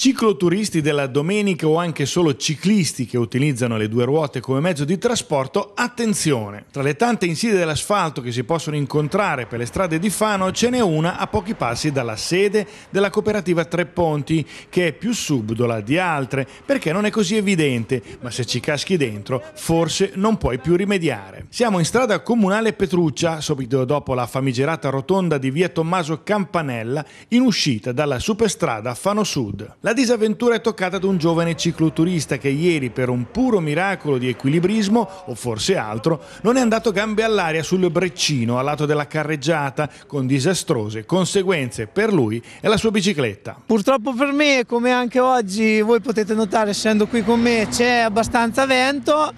Cicloturisti della domenica o anche solo ciclisti che utilizzano le due ruote come mezzo di trasporto, attenzione! Tra le tante insidie dell'asfalto che si possono incontrare per le strade di Fano ce n'è una a pochi passi dalla sede della cooperativa Tre Ponti, che è più subdola di altre perché non è così evidente, ma se ci caschi dentro forse non puoi più rimediare. Siamo in strada comunale Petruccia, subito dopo la famigerata rotonda di via Tommaso Campanella, in uscita dalla superstrada Fano Sud. La la disavventura è toccata ad un giovane cicloturista che ieri, per un puro miracolo di equilibrismo, o forse altro, non è andato gambe all'aria sul breccino a lato della carreggiata, con disastrose conseguenze per lui e la sua bicicletta. Purtroppo per me, come anche oggi voi potete notare, essendo qui con me, c'è abbastanza vento.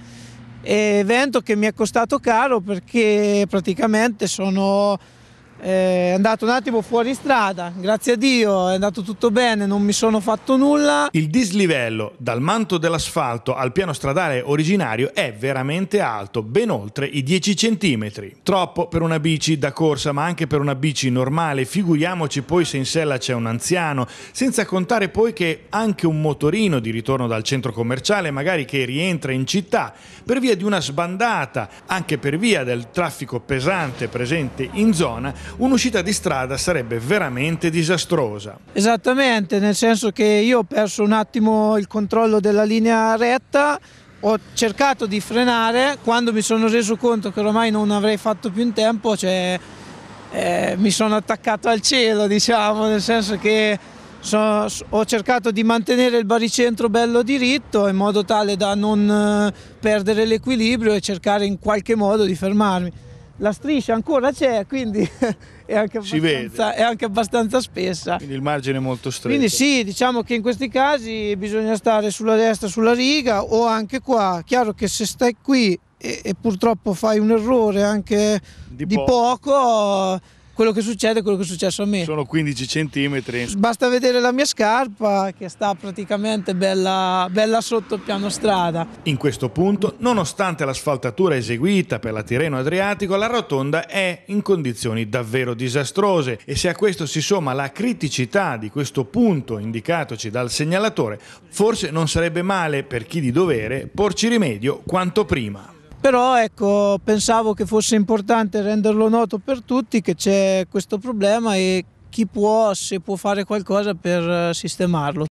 E vento che mi è costato caro perché praticamente sono eh, è andato un attimo fuori strada, grazie a Dio è andato tutto bene, non mi sono fatto nulla. Il dislivello dal manto dell'asfalto al piano stradale originario è veramente alto, ben oltre i 10 cm. Troppo per una bici da corsa, ma anche per una bici normale, figuriamoci poi se in sella c'è un anziano, senza contare poi che anche un motorino di ritorno dal centro commerciale, magari che rientra in città, per via di una sbandata, anche per via del traffico pesante presente in zona, un'uscita di strada sarebbe veramente disastrosa. Esattamente, nel senso che io ho perso un attimo il controllo della linea retta, ho cercato di frenare, quando mi sono reso conto che ormai non avrei fatto più in tempo, cioè, eh, mi sono attaccato al cielo, diciamo, nel senso che so, ho cercato di mantenere il baricentro bello diritto in modo tale da non eh, perdere l'equilibrio e cercare in qualche modo di fermarmi la striscia ancora c'è, quindi è anche, è anche, abbastanza, spessa. Quindi il margine è molto stretto. Quindi sì, diciamo che in questi casi bisogna stare sulla destra, sulla riga o anche qua. Chiaro che se stai qui e, e purtroppo fai un errore anche di, di poco, poco quello che succede è quello che è successo a me. Sono 15 centimetri. Basta vedere la mia scarpa che sta praticamente bella, bella sotto il piano strada. In questo punto, nonostante l'asfaltatura eseguita per la Tirreno Adriatico, la rotonda è in condizioni davvero disastrose e se a questo si somma la criticità di questo punto indicatoci dal segnalatore, forse non sarebbe male per chi di dovere porci rimedio quanto prima però ecco, pensavo che fosse importante renderlo noto per tutti che c'è questo problema e chi può, se può fare qualcosa per eh, sistemarlo.